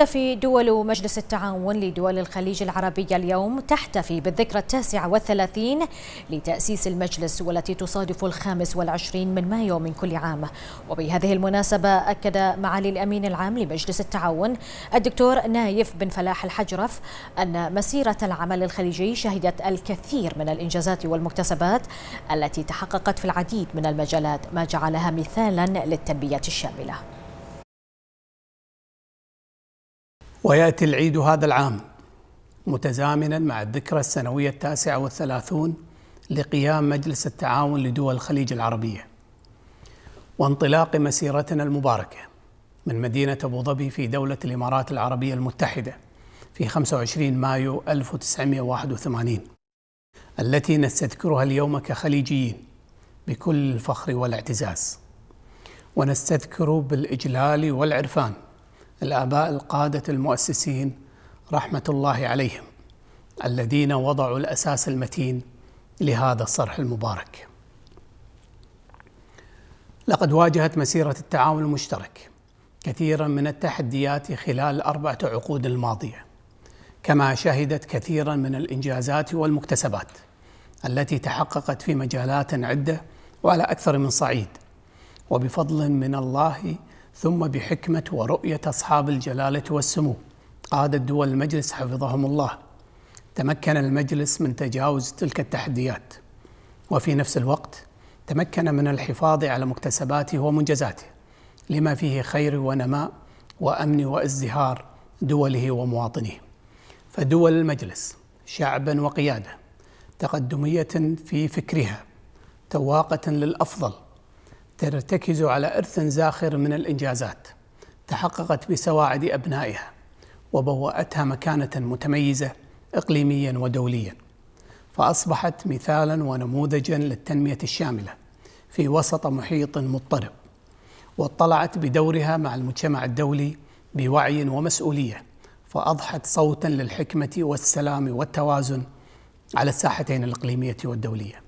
تحتفي دول مجلس التعاون لدول الخليج العربية اليوم تحتفي بالذكرى التاسعة والثلاثين لتأسيس المجلس والتي تصادف الخامس والعشرين من مايو من كل عام وبهذه المناسبة أكد معالي الأمين العام لمجلس التعاون الدكتور نايف بن فلاح الحجرف أن مسيرة العمل الخليجي شهدت الكثير من الإنجازات والمكتسبات التي تحققت في العديد من المجالات ما جعلها مثالا للتنمية الشاملة ويأتي العيد هذا العام متزامنا مع الذكرى السنوية التاسعة والثلاثون لقيام مجلس التعاون لدول الخليج العربية وانطلاق مسيرتنا المباركة من مدينة أبو ظبي في دولة الإمارات العربية المتحدة في 25 مايو 1981 التي نستذكرها اليوم كخليجيين بكل الفخر والاعتزاز ونستذكر بالإجلال والعرفان الآباء القادة المؤسسين رحمة الله عليهم الذين وضعوا الأساس المتين لهذا الصرح المبارك. لقد واجهت مسيرة التعاون المشترك كثيرا من التحديات خلال الأربعة عقود الماضية كما شهدت كثيرا من الإنجازات والمكتسبات التي تحققت في مجالات عدة وعلى أكثر من صعيد وبفضل من الله ثم بحكمة ورؤية أصحاب الجلالة والسمو قادة دول المجلس حفظهم الله تمكن المجلس من تجاوز تلك التحديات وفي نفس الوقت تمكن من الحفاظ على مكتسباته ومنجزاته لما فيه خير ونماء وأمن وازدهار دوله ومواطنيه فدول المجلس شعبا وقيادة تقدمية في فكرها تواقة للأفضل ترتكز على إرث زاخر من الإنجازات تحققت بسواعد أبنائها وبوأتها مكانة متميزة إقليميا ودوليا فأصبحت مثالا ونموذجا للتنمية الشاملة في وسط محيط مضطرب واطلعت بدورها مع المجتمع الدولي بوعي ومسؤولية فأضحت صوتا للحكمة والسلام والتوازن على الساحتين الإقليمية والدولية